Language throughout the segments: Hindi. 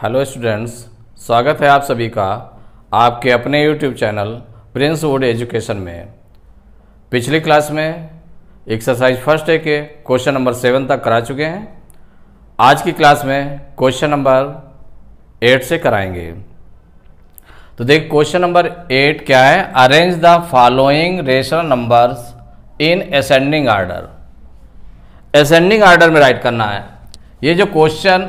हेलो स्टूडेंट्स स्वागत है आप सभी का आपके अपने YouTube channel Prince Wood Education में पिछली क्लास में एक्सरसाइज फर्स्ट है के क्वेश्चन नंबर सेवन तक करा चुके हैं आज की क्लास में क्वेश्चन नंबर एट से कराएंगे तो देख क्वेश्चन नंबर एट क्या है arrange the following rational numbers in ascending order ascending order में राइट करना है ये जो क्वेश्चन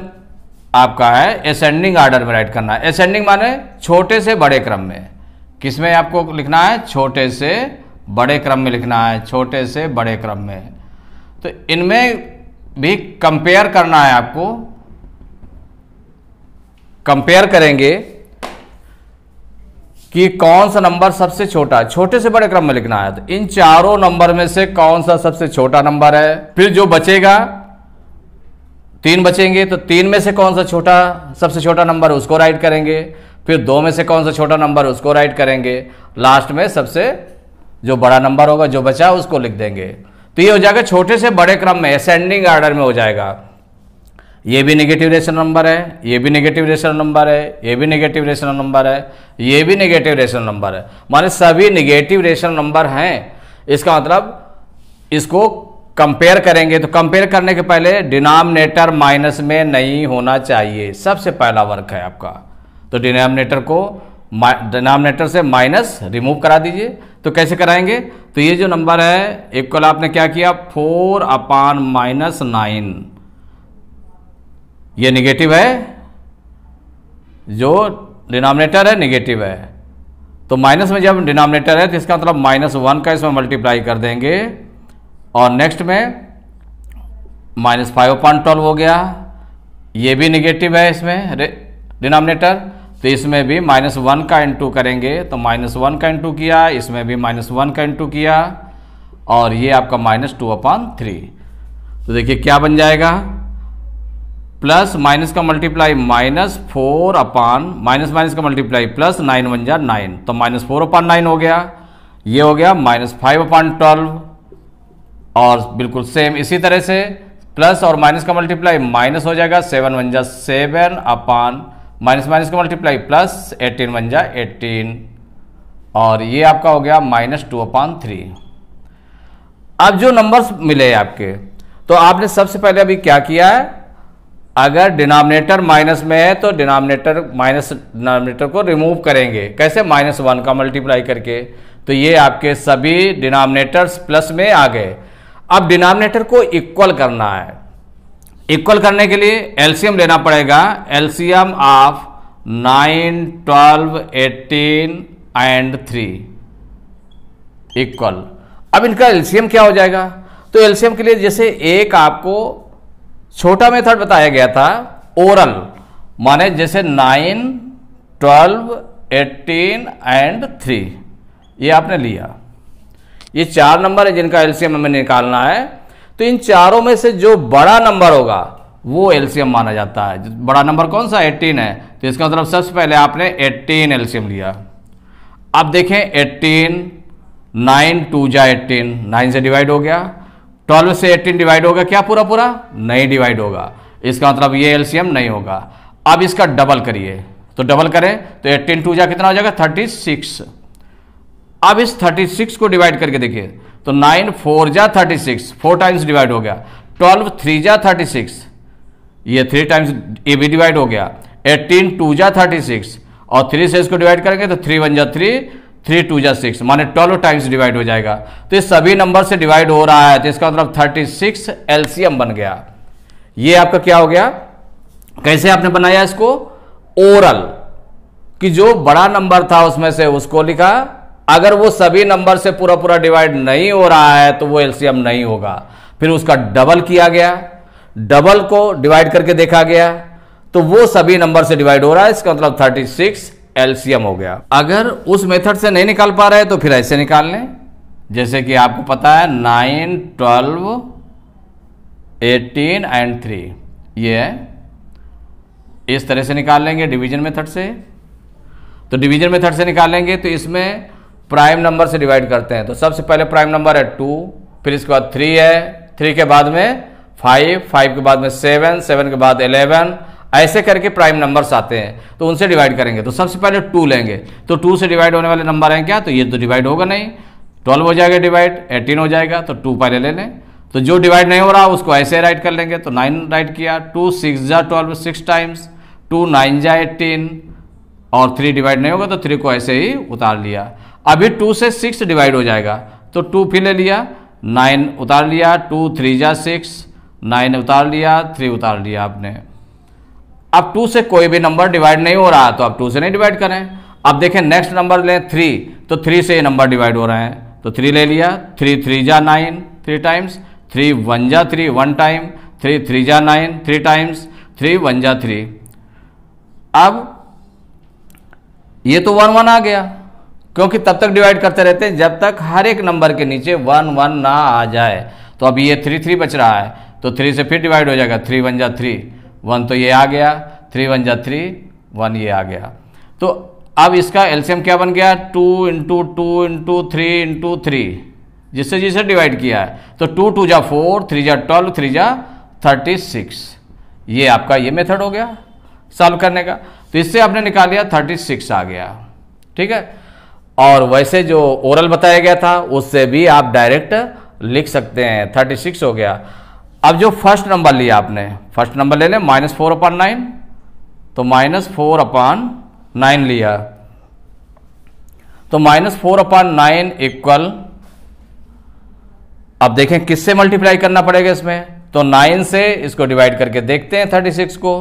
आपका है असेंडिंग ऑर्डर में राइट करना है असेंडिंग माने छोटे से बड़े क्रम में किस में आपको लिखना है छोटे से बड़े क्रम में लिखना है छोटे से बड़े क्रम में तो इनमें भी कंपेयर करना है आपको कंपेयर करेंगे कि कौन सा नंबर सबसे छोटा है छोटे से बड़े क्रम में लिखना है तो इन चारों नंबर में से कौन सा सबसे छोटा नंबर है फिर जो बचेगा तीन बचेंगे तो तीन में से कौन सा छोटा सबसे छोटा नंबर उसको राइट करेंगे फिर दो में से कौन सा छोटा नंबर उसको राइट करेंगे लास्ट में सबसे जो बड़ा नंबर होगा जो बचा उसको लिख देंगे तो ये हो जाएगा छोटे से बड़े क्रम में असेंडिंग ऑर्डर में हो जाएगा ये भी नेगेटिव रेशनल नंबर है ये भी नेगेटिव रेशनल नंबर है ये भी नेगेटिव रेशनल नंबर है ये भी नेगेटिव रेशनल नंबर है माने सभी नेगेटिव रेशनल नंबर हैं इसका मतलब इसको कंपेयर करेंगे तो कंपेयर करने के पहले डिनोमिनेटर माइनस में नहीं होना चाहिए सबसे पहला वर्क है आपका तो डिनोमिनेटर को डिनोमिनेटर से माइनस रिमूव करा दीजिए तो कैसे कराएंगे तो ये जो नंबर है इक्वल आपने क्या किया फोर अपान माइनस नाइन ये निगेटिव है जो डिनोमिनेटर है निगेटिव है तो माइनस में जब डिनोमिनेटर है तो इसका मतलब माइनस वन का इसमें मल्टीप्लाई कर देंगे और नेक्स्ट में माइनस फाइव अपॉन ट्वेल्व हो गया ये भी निगेटिव है इसमें डिनोमिनेटर तो इसमें भी माइनस वन का इंटू करेंगे तो माइनस वन का इंटू किया इसमें भी माइनस वन का इंटू किया और ये आपका माइनस टू अपॉन थ्री तो देखिए क्या बन जाएगा प्लस माइनस का multiply minus four upon minus minus का मल्टीप्लाई प्लस नाइन वन जा नाइन तो माइनस फोर अपॉन नाइन हो गया ये हो गया माइनस फाइव अपॉन ट्वेल्व और बिल्कुल सेम इसी तरह से प्लस और माइनस का मल्टीप्लाई माइनस हो जाएगा सेवन जा सेवन अपान माइनस माइनस का मल्टीप्लाई प्लस एटीन वंजा एटीन और ये आपका हो गया माइनस टू अपान थ्री अब जो नंबर्स मिले हैं आपके तो आपने सबसे पहले अभी क्या किया है अगर डिनोमिनेटर माइनस में है तो डिनोमिनेटर माइनस डिनोमिनेटर को रिमूव करेंगे कैसे माइनस वन का मल्टीप्लाई करके तो ये आपके सभी डिनोमिनेटर्स प्लस में आ गए अब डिनोमिनेटर को इक्वल करना है इक्वल करने के लिए एलसीएम लेना पड़ेगा LCM of nine twelve eighteen and three equal अब इनका एलसीएम क्या हो जाएगा तो एलसीएम के लिए जैसे एक आपको छोटा मेथड बताया गया था ओरल माने जैसे nine twelve eighteen and three ये आपने लिया ये चार नंबर है जिनका एलसीएम हमें निकालना है तो इन चारों में से जो बड़ा नंबर होगा वो एलसीएम माना जाता है बड़ा नंबर कौन सा 18 है तो इसका मतलब सबसे पहले आपने 18 एलसीएम लिया अब देखें 18 नाइन टू जा एट्टीन नाइन से डिवाइड हो गया ट्वेल्व से एट्टीन डिवाइड होगा क्या पूरा पूरा नहीं डिवाइड होगा इसका मतलब ये एलसीएम नहीं होगा अब इसका डबल करिए तो डबल करें तो एट्टीन टू जा कितना हो जाएगा थर्टी सिक्स अब इस 36 को डिवाइड करके देखिए तो 9 फोर जा thirty six four times divide हो गया 12 थ्री जा थर्टी सिक्स ये थ्री टाइम्स ये भी डिवाइड हो गया 18 टू जा थर्टी सिक्स और थ्री से इसको डिवाइड करेंगे तो थ्री वन जा थ्री थ्री टू जा सिक्स माने ट्वेल्व टाइम्स डिवाइड हो जाएगा तो ये सभी नंबर से डिवाइड हो रहा है तो इसका मतलब थर्टी सिक्स एलसीएम बन गया ये आपका क्या हो गया कैसे आपने बनाया इसको ओरल कि जो बड़ा नंबर था उसमें से उसको लिखा अगर वो सभी नंबर से पूरा पूरा डिवाइड नहीं हो रहा है तो वो एलसीएम नहीं होगा फिर उसका डबल किया गया डबल को डिवाइड करके देखा गया तो वो सभी नंबर से डिवाइड हो रहा है इसका मतलब 36 एलसीएम हो गया अगर उस मेथड से नहीं निकाल पा रहे तो फिर ऐसे निकाल लें जैसे कि आपको पता है nine twelve eighteen and three ये इस तरह से निकाल लेंगे डिवीजन मेथड से तो डिवीजन मेथड से निकालेंगे तो इसमें प्राइम नंबर से डिवाइड करते हैं तो सबसे पहले प्राइम नंबर है टू फिर इसके बाद थ्री है थ्री के बाद में फाइव फाइव के बाद में सेवन सेवन के बाद इलेवन ऐसे करके प्राइम नंबर्स आते हैं तो उनसे डिवाइड करेंगे तो सबसे पहले टू लेंगे तो टू से डिवाइड होने वाले नंबर हैं क्या तो ये तो डिवाइड होगा नहीं ट्वेल्व हो जाएगा डिवाइड एटीन हो जाएगा तो टू पहले ले लें तो जो डिवाइड नहीं हो रहा उसको ऐसे राइट कर लेंगे तो नाइन राइट किया टू सिक्स जा twelve six times two nine जा एटीन और थ्री डिवाइड नहीं होगा तो थ्री को ऐसे ही उतार लिया अभी टू से सिक्स डिवाइड हो जाएगा तो टू फिर ले लिया नाइन उतार लिया टू थ्री जा सिक्स नाइन उतार लिया थ्री उतार लिया आपने अब टू से कोई भी नंबर डिवाइड नहीं हो रहा तो आप टू से नहीं डिवाइड करें अब देखें नेक्स्ट नंबर लें थ्री तो थ्री से ये नंबर डिवाइड हो रहे हैं तो थ्री ले लिया थ्री थ्री जा nine three times three one जा three one time three three जा nine three times three one जा थ्री अब ये तो वन वन आ गया क्योंकि तब तक डिवाइड करते रहते हैं जब तक हर एक नंबर के नीचे वन वन ना आ जाए तो अभी ये थ्री थ्री बच रहा है तो थ्री से फिर डिवाइड हो जाएगा थ्री वन जा थ्री वन तो ये आ गया थ्री वन जा थ्री वन ये आ गया तो अब इसका एल्सियम क्या बन गया two into two into three into three जिससे जिसे डिवाइड किया है तो टू टू जा फोर थ्री जा ट्वेल्व थ्री जा थर्टी सिक्स ये आपका ये मेथड हो गया सॉल्व करने का तो इससे आपने निकाल लिया थर्टी सिक्स आ गया ठीक है और वैसे जो ओरल बताया गया था उससे भी आप डायरेक्ट लिख सकते हैं थर्टी सिक्स हो गया अब जो फर्स्ट नंबर लिया आपने फर्स्ट नंबर ले लें माइनस फोर अपॉन नाइन तो माइनस फोर अपॉन नाइन लिया तो minus four upon nine equal अब देखें किससे मल्टीप्लाई करना पड़ेगा इसमें तो नाइन से इसको डिवाइड करके देखते हैं थर्टी सिक्स को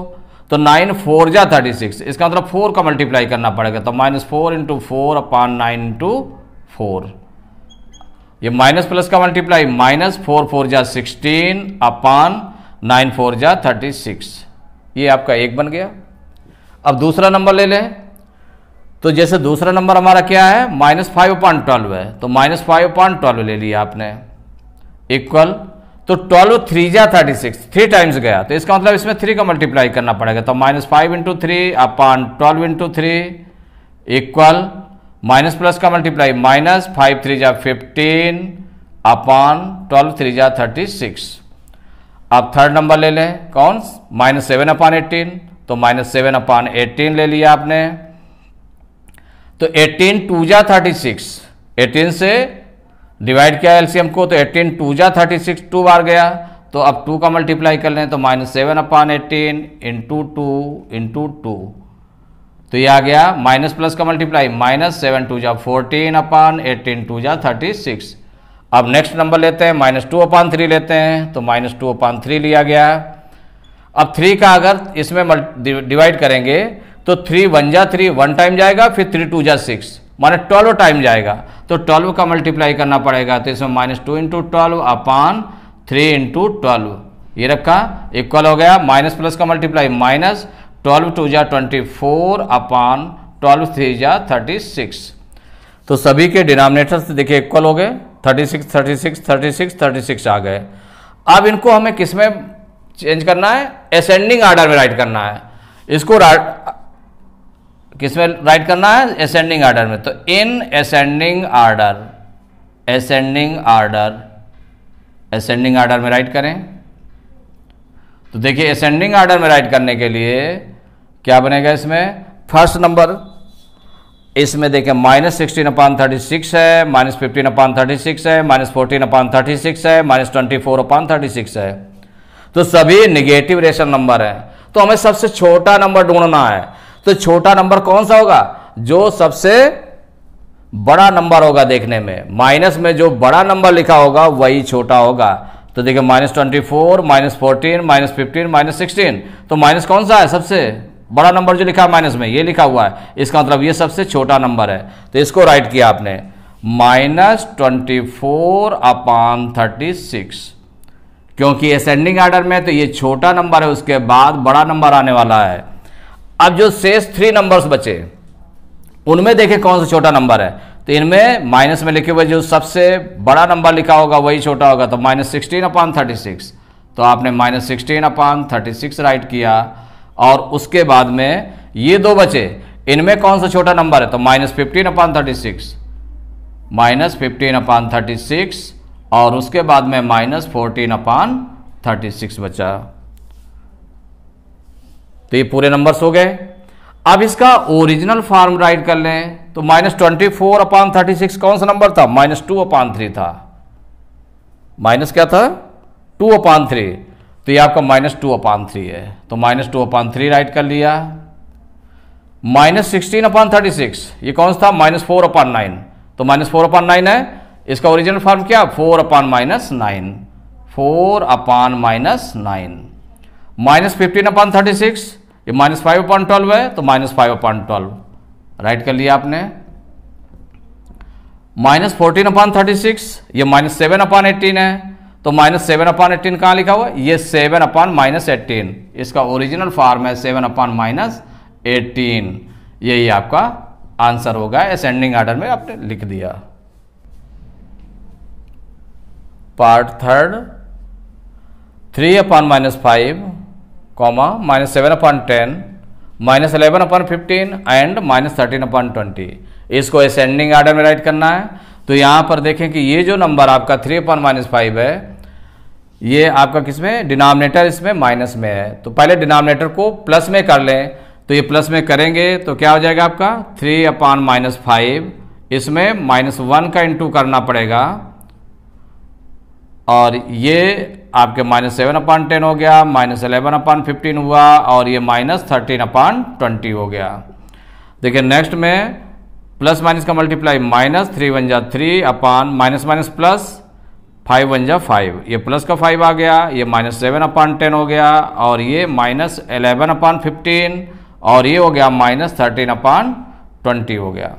तो नाइन फोर जा थर्टी सिक्स इसका मतलब फोर का मल्टीप्लाई करना पड़ेगा तो minus four into four upon nine into four ये माइनस प्लस का मल्टीप्लाई माइनस फोर फोर जा सिक्सटीन अपॉन नाइन फोर जा थर्टी सिक्स ये आपका एक बन गया अब दूसरा नंबर ले लें तो जैसे दूसरा नंबर हमारा क्या है माइनस फाइव पॉइंट ट्वेल्व है तो माइनस फाइव पॉइंट ट्वेल्व ले लिया आपने इक्वल तो ट्वेल्व थ्री जा थर्टी सिक्स थ्री टाइम्स गया तो इसका मतलब इसमें थ्री का मल्टीप्लाई करना पड़ेगा तो minus five into three upon twelve into three equal minus plus का मल्टीप्लाई माइनस फाइव थ्री जा फिफ्टीन अपॉन ट्वेल्व थ्री जा थर्टी सिक्स अब थर्ड नंबर ले लें कौन माइनस सेवन अपॉन एटीन तो माइनस सेवन अपॉन एटीन ले लिया आपने तो एटीन टू जा थर्टी सिक्स एटीन से डिवाइड किया एलसीएम को तो 18 टू जा थर्टी सिक्स टू बार गया तो अब टू का मल्टीप्लाई कर लें तो minus seven upon eighteen into two into two तो ये आ गया माइनस प्लस का मल्टीप्लाई माइनस सेवन टू जा फोर्टीन अपान एटीन टू जा थर्टी सिक्स अब नेक्स्ट नंबर लेते हैं माइनस टू अपॉन थ्री लेते हैं तो माइनस टू अपान थ्री लिया गया अब थ्री का अगर इसमें डिवाइड करेंगे तो थ्री वन जा थ्री वन टाइम जाएगा फिर थ्री टू जा सिक्स माने ट्वेल्व टाइम जाएगा तो ट्वेल्व का मल्टीप्लाई करना पड़ेगा तो इसमें minus two into twelve upon three into twelve ये रखा इक्वल हो गया माइनस प्लस का मल्टीप्लाई माइनस ट्वेल्व टू जा twenty four upon twelve three जा थर्टी सिक्स तो सभी के डिनामिनेटर्स देखिए इक्वल हो गए thirty six thirty six thirty six thirty six आ गए अब इनको हमें किस में चेंज करना है असेंडिंग ऑर्डर में राइट करना है इसको किसमें राइट करना है असेंडिंग आर्डर में तो in ascending order ascending order ascending order में राइट करें तो देखिए असेंडिंग आर्डर में राइट करने के लिए क्या बनेगा इसमें फर्स्ट नंबर इसमें देखें minus sixteen upon thirty six है minus fifteen upon thirty six है minus fourteen upon thirty six है minus twenty four upon thirty six है तो सभी निगेटिव रेशन नंबर है तो हमें सबसे छोटा नंबर ढूंढना है तो छोटा नंबर कौन सा होगा जो सबसे बड़ा नंबर होगा देखने में माइनस में जो बड़ा नंबर लिखा होगा वही छोटा होगा तो देखिए minus twenty four minus fourteen minus fifteen minus sixteen तो माइनस कौन सा है सबसे बड़ा नंबर जो लिखा है माइनस में ये लिखा हुआ है इसका मतलब ये सबसे छोटा नंबर है तो इसको राइट किया आपने minus twenty four upon thirty six क्योंकि असेंडिंग ऑर्डर में तो ये छोटा नंबर है उसके बाद बड़ा नंबर आने वाला है अब जो शेष थ्री नंबर्स बचे उनमें देखें कौन सा छोटा नंबर है तो इनमें माइनस में लिखे हुए जो सबसे बड़ा नंबर लिखा होगा वही छोटा होगा तो minus sixteen upon thirty six तो आपने minus sixteen upon thirty six write किया और उसके बाद में ये दो बचे इनमें कौन सा छोटा नंबर है तो minus fifteen upon thirty six minus fifteen upon thirty six और उसके बाद में minus fourteen upon thirty six बचा तो ये पूरे नंबर्स हो गए अब इसका ओरिजिनल फॉर्म राइट कर लें तो minus twenty four upon thirty six कौन सा नंबर था माइनस टू अपान थ्री था माइनस क्या था टू अपान थ्री तो ये आपका माइनस टू अपान थ्री है तो minus two upon three write कर लिया minus sixteen upon thirty six ये कौन सा था माइनस फोर अपान नाइन तो माइनस फोर अपान नाइन है इसका ओरिजिनल फॉर्म क्या four upon minus nine four upon minus nine minus fifteen upon thirty six ये माइनस फाइव अपॉन ट्वेल्व है तो minus five upon twelve write कर लिया आपने minus fourteen upon thirty six ये माइनस सेवन अपॉन एट्टीन है तो माइनस सेवन अपॉन एट्टीन कहाँ लिखा हुआ ये सेवन अपॉन माइनस एट्टीन इसका ओरिजिनल फॉर्म है सेवन अपॉन माइनस एटीन यही आपका आंसर होगा असेंडिंग ऑर्डर में आपने लिख दिया part third three upon minus five comma minus seven upon ten minus eleven upon fifteen and minus thirteen upon twenty इसको असेंडिंग आर्डर में राइट करना है तो यहाँ पर देखें कि ये जो नंबर आपका थ्री अपॉन माइनस फाइव है ये आपका किसमें डिनामिनेटर इसमें माइनस में है तो पहले डिनामिनेटर को प्लस में कर लें तो ये प्लस में करेंगे तो क्या हो जाएगा आपका थ्री अपॉन माइनस फाइव इसमें माइनस वन का इंटू करना पड़ेगा और ये आपके माइनस सेवन अपान टेन हो गया माइनस एलेवन अपान फिफ्टीन हुआ और ये माइनस थर्टीन अपान ट्वेंटी हो गया देखिए नेक्स्ट में प्लस माइनस का मल्टीप्लाई माइनस थ्री वन जा three upon minus minus plus five one जा फाइव ये प्लस का फाइव आ गया ये माइनस सेवन अपान टेन हो गया और ये माइनस एलेवन अपान फिफ्टीन और ये हो गया माइनस थर्टीन अपान ट्वेंटी हो गया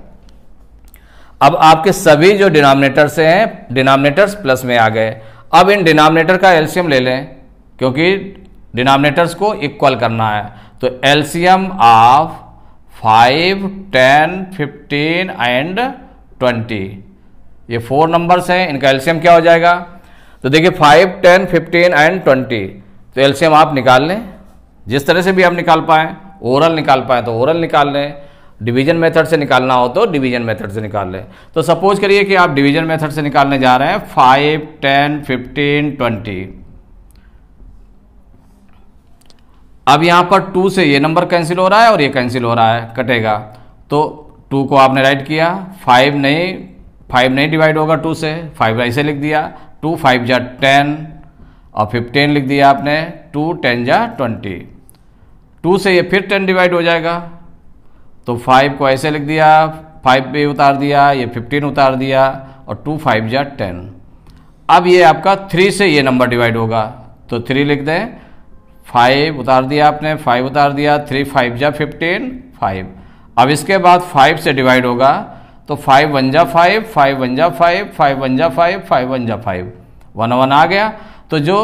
अब आपके सभी जो डिनोमिनेटर्स हैं डिनोमिनेटर्स प्लस में आ गए अब इन डिनोमिनेटर का एल्शियम ले लें क्योंकि डिनोमिनेटर्स को इक्वल करना है तो LCM of five ten fifteen and twenty ये फोर नंबर्स हैं इनका एल्शियम क्या हो जाएगा तो देखिए five ten fifteen and twenty तो एल्शियम आप निकाल लें जिस तरह से भी आप निकाल पाएँ ओरल निकाल पाएँ तो ओरल निकाल लें डिवीजन मेथड से निकालना हो तो डिवीजन मेथड से निकाल लें तो सपोज करिए कि आप डिवीजन मेथड से निकालने जा रहे हैं फाइव टेन फिफ्टीन ट्वेंटी अब यहाँ पर टू से ये नंबर कैंसिल हो रहा है और ये कैंसिल हो रहा है कटेगा तो टू को आपने राइट किया फाइव नहीं फाइव नहीं डिवाइड होगा टू से फाइव ऐसे लिख दिया टू फाइव जा टेन और फिफ्टीन लिख दिया आपने टू टेन जा ट्वेंटी टू से ये फिर टेन डिवाइड हो जाएगा तो फाइव को ऐसे लिख दिया फाइव पे उतार दिया ये फिफ्टीन उतार दिया और टू फाइव या टेन अब ये आपका थ्री से ये नंबर डिवाइड होगा तो थ्री लिख दें फाइव उतार दिया आपने फाइव उतार दिया थ्री फाइव या फिफ्टीन फाइव अब इसके बाद फाइव से डिवाइड होगा तो फाइव वन जा फाइव फाइव वन जा फाइव फाइव वन जा फाइव फाइव वन जा फाइव वन वन आ गया तो जो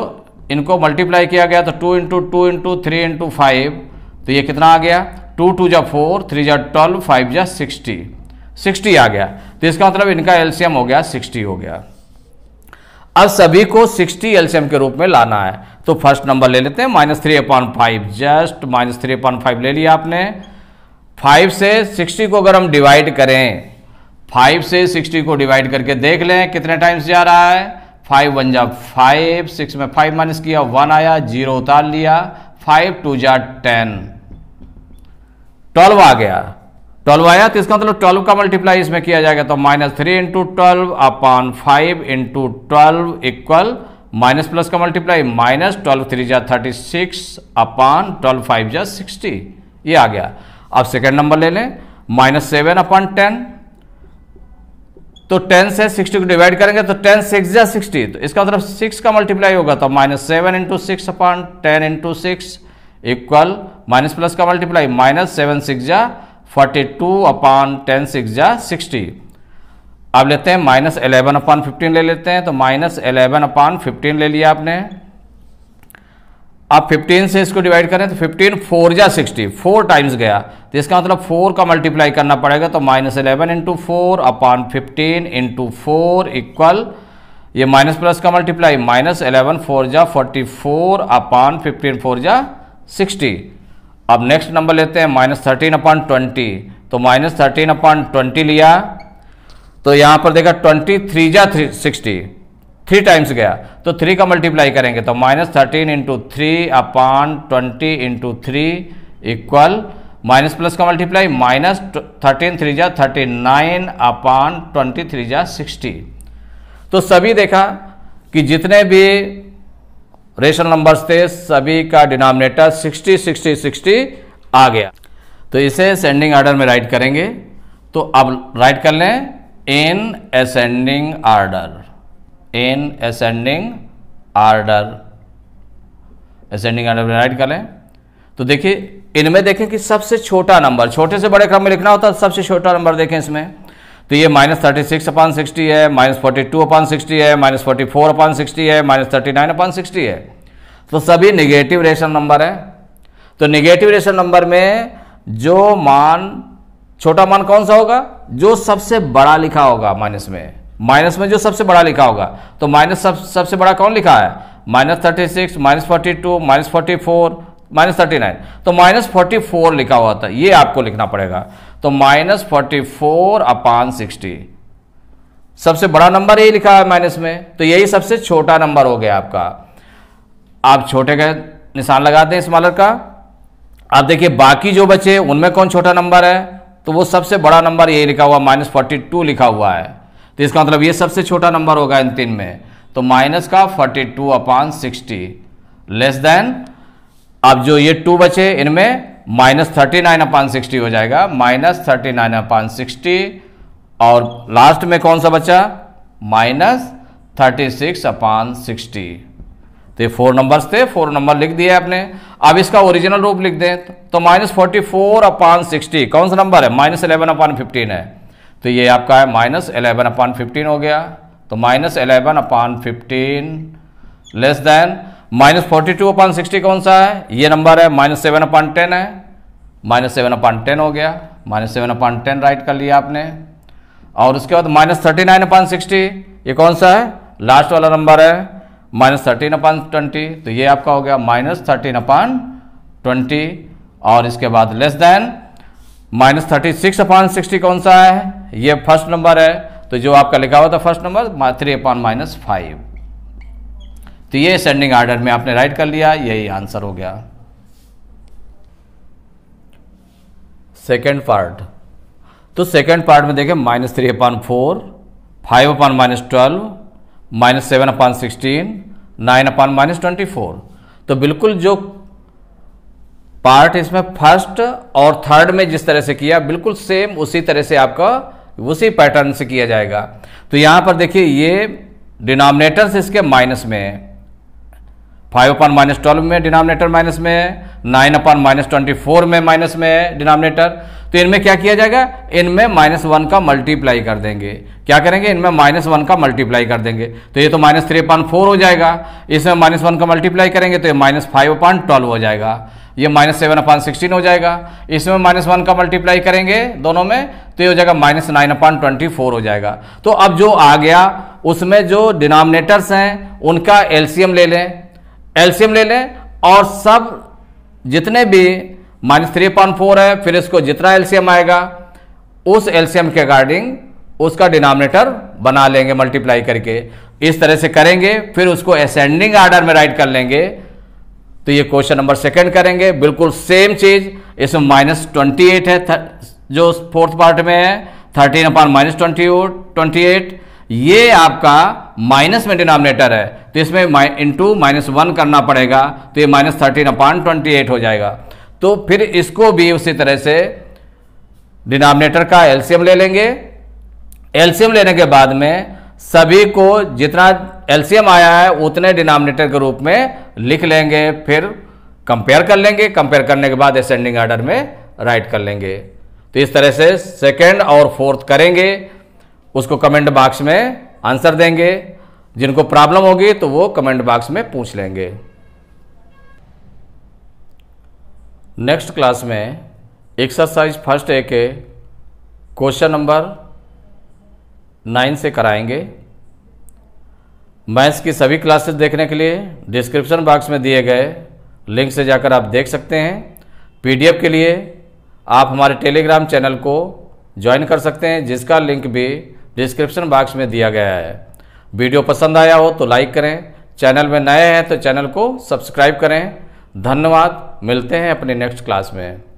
इनको मल्टीप्लाई किया गया तो two into two into three into five तो ये कितना आ गया टू टू जा फोर थ्री जा ट्वेल्व फाइव जा सिक्सटी सिक्सटी आ गया तो इसका मतलब इनका एलसीएम हो गया सिक्सटी हो गया अब सभी को सिक्सटी एलसीएम के रूप में लाना है तो फर्स्ट नंबर ले लेते हैं minus three upon five just minus three upon five ले लिया आपने फाइव से सिक्सटी को अगर हम डिवाइड करें फाइव से सिक्सटी को डिवाइड करके देख लें कितने टाइम्स जा रहा है फाइव वन जा फाइव सिक्स में फाइव माइनस किया वन आया जीरो उतार लिया फाइव टू जा टेन ट्वेल्व आ गया ट्वेल्व आया तो इसका मतलब ट्वेल्व का मल्टीप्लाई इसमें किया जाएगा तो minus three into twelve upon five into twelve equal minus plus का मल्टीप्लाई माइनस ट्वेल्व थ्री जा thirty six upon twelve five जा सिक्सटी ये आ गया अब सेकेंड नंबर ले लें माइनस सेवन अपॉन टेन तो टेन से सिक्सटी को डिवाइड करेंगे तो टेन सिक्स जा सिक्सटी तो इसका मतलब सिक्स का मल्टीप्लाई होगा तो minus seven into six upon ten into six equal minus plus का मल्टीप्लाई माइनस सेवन सिक्स जा forty two upon ten six जा सिक्सटी अब लेते हैं माइनस एलेवन अपॉन फिफ्टीन ले लेते हैं तो माइनस एलेवन अपॉन फिफ्टीन ले लिया आपने आप 15 से इसको डिवाइड करें तो 15 फोर या सिक्सटी फोर टाइम्स गया तो इसका मतलब फोर का मल्टीप्लाई करना पड़ेगा तो minus eleven into four upon fifteen into four equal ये माइनस प्लस का मल्टीप्लाई माइनस इलेवन फोर जा forty four upon fifteen four जा सिक्सटी अब नेक्स्ट नंबर लेते हैं माइनस थर्टीन अपॉन ट्वेंटी तो माइनस थर्टीन अपॉन ट्वेंटी लिया तो यहाँ पर देखा ट्वेंटी थ्री जा थ्री सिक्सटी थ्री टाइम्स गया तो थ्री का मल्टीप्लाई करेंगे तो minus thirteen into three upon twenty into three equal minus plus का मल्टीप्लाई माइनस थर्टीन थ्री जा thirty nine upon twenty three जा सिक्सटी तो सभी देखा कि जितने भी रेशन नंबर थे सभी का डिनोमिनेटर 60 60 60 आ गया तो इसे सेंडिंग ऑर्डर में राइट करेंगे तो अब राइट कर लें in ascending order in ascending order ascending order में राइट कर लें तो देखिए इनमें देखें कि सबसे छोटा नंबर छोटे से बड़े क्रम में लिखना होता है सबसे छोटा नंबर देखें इसमें तो ये minus thirty six upon sixty है minus forty two upon sixty है minus forty four upon sixty है minus thirty nine upon sixty है तो सभी निगेटिव रेशन नंबर है तो निगेटिव रेशन नंबर में जो मान छोटा मान कौन सा होगा जो सबसे बड़ा लिखा होगा माइनस में माइनस में जो सबसे बड़ा लिखा होगा तो माइनस सब सबसे बड़ा कौन लिखा है minus thirty six minus forty two minus forty four minus thirty nine तो माइनस फोर्टी फोर लिखा हुआ था ये आपको लिखना पड़ेगा तो minus forty four upon sixty सबसे बड़ा नंबर यही लिखा है माइनस में तो यही सबसे छोटा नंबर हो गया आपका आप छोटे का निशान लगाते हैं स्मॉलर का आप देखिए बाकी जो बचे उनमें कौन छोटा नंबर है तो वो सबसे बड़ा नंबर यही लिखा हुआ माइनस फोर्टी टू लिखा हुआ है तो इसका मतलब ये सबसे छोटा नंबर होगा इन तीन में तो माइनस का forty two upon sixty less than अब जो ये टू बचे इनमें minus thirty nine upon sixty हो जाएगा minus thirty nine upon sixty और लास्ट में कौन सा बचा minus thirty six upon sixty तो ये फोर नंबर्स थे फोर नंबर लिख दिया आपने अब इसका ओरिजिनल रूप लिख दें तो minus forty four upon sixty कौन सा नंबर है माइनस इलेवन अपान फिफ्टीन है तो ये आपका है माइनस इलेवन अपान फिफ्टीन हो गया तो minus eleven upon fifteen less than minus forty two upon sixty कौन सा है ये नंबर है माइनस सेवन अपॉन टेन है माइनस सेवन अपॉन टेन हो गया minus seven upon ten write कर लिया आपने और उसके बाद minus thirty nine upon sixty ये कौन सा है लास्ट वाला नंबर है माइनस थर्टीन अपॉन ट्वेंटी तो ये आपका हो गया माइनस थर्टीन अपॉन ट्वेंटी और इसके बाद less than minus thirty six upon sixty कौन सा है ये फर्स्ट नंबर है तो जो आपका लिखा हुआ था first number three upon minus five तो ये सेंडिंग ऑर्डर में आपने राइट कर लिया यही आंसर हो गया सेकेंड पार्ट तो सेकेंड पार्ट में देखें minus three upon four five upon minus twelve minus seven upon sixteen nine upon minus twenty four तो बिल्कुल जो पार्ट इसमें फर्स्ट और थर्ड में जिस तरह से किया बिल्कुल सेम उसी तरह से आपका उसी पैटर्न से किया जाएगा तो यहां पर देखिए ये डिनोमिनेटर्स इसके माइनस में है फाइव अपॉन माइनस ट्वेल्व में डिनोमिनेटर माइनस में है nine upon minus twenty four में माइनस में है डिनोमिनेटर तो इनमें क्या किया जाएगा इनमें माइनस वन का मल्टीप्लाई कर देंगे क्या करेंगे इनमें माइनस वन का मल्टीप्लाई कर देंगे तो ये तो माइनस थ्री अपॉन फोर हो जाएगा इसमें माइनस वन का मल्टीप्लाई करेंगे तो ये माइनस फाइव अपॉन ट्वेल्व हो जाएगा ये माइनस सेवन अपॉन सिक्सटीन हो जाएगा इसमें माइनस वन का मल्टीप्लाई करेंगे दोनों में तो ये हो जाएगा minus nine upon twenty four हो जाएगा तो अब जो आ गया उसमें जो डिनोमिनेटर्स हैं उनका एलसीएम ले लें एल्शियम ले लें और सब जितने भी माइनस थ्री पॉइंट फोर है फिर इसको जितना एल्सियम आएगा उस एल्शियम के अकॉर्डिंग उसका डिनोमिनेटर बना लेंगे मल्टीप्लाई करके इस तरह से करेंगे फिर उसको असेंडिंग आर्डर में राइट कर लेंगे तो ये क्वेश्चन नंबर सेकंड करेंगे बिल्कुल सेम चीज इसमें माइनस ट्वेंटी एट है जो फोर्थ पार्ट में है thirteen upon minus twenty twenty eight ये आपका माइनस में डिनोमिनेटर है तो इसमें इंटू माइनस वन करना पड़ेगा तो ये minus thirteen upon twenty eight हो जाएगा तो फिर इसको भी उसी तरह से डिनोमिनेटर का एलसीएम ले लेंगे एल्सियम लेने के बाद में सभी को जितना एल्सियम आया है उतने डिनोमिनेटर के रूप में लिख लेंगे फिर कंपेयर कर लेंगे कंपेयर करने के बाद असेंडिंग ऑर्डर में राइट कर लेंगे तो इस तरह से सेकेंड और फोर्थ करेंगे उसको कमेंट बॉक्स में आंसर देंगे जिनको प्रॉब्लम होगी तो वो कमेंट बॉक्स में पूछ लेंगे नेक्स्ट क्लास में एक्सरसाइज फर्स्ट ए के क्वेश्चन नंबर नाइन से कराएंगे मैथ्स की सभी क्लासेस देखने के लिए डिस्क्रिप्शन बॉक्स में दिए गए लिंक से जाकर आप देख सकते हैं पीडीएफ के लिए आप हमारे टेलीग्राम चैनल को ज्वाइन कर सकते हैं जिसका लिंक भी डिस्क्रिप्शन बॉक्स में दिया गया है वीडियो पसंद आया हो तो लाइक करें चैनल में नए हैं तो चैनल को सब्सक्राइब करें धन्यवाद मिलते हैं अपने नेक्स्ट क्लास में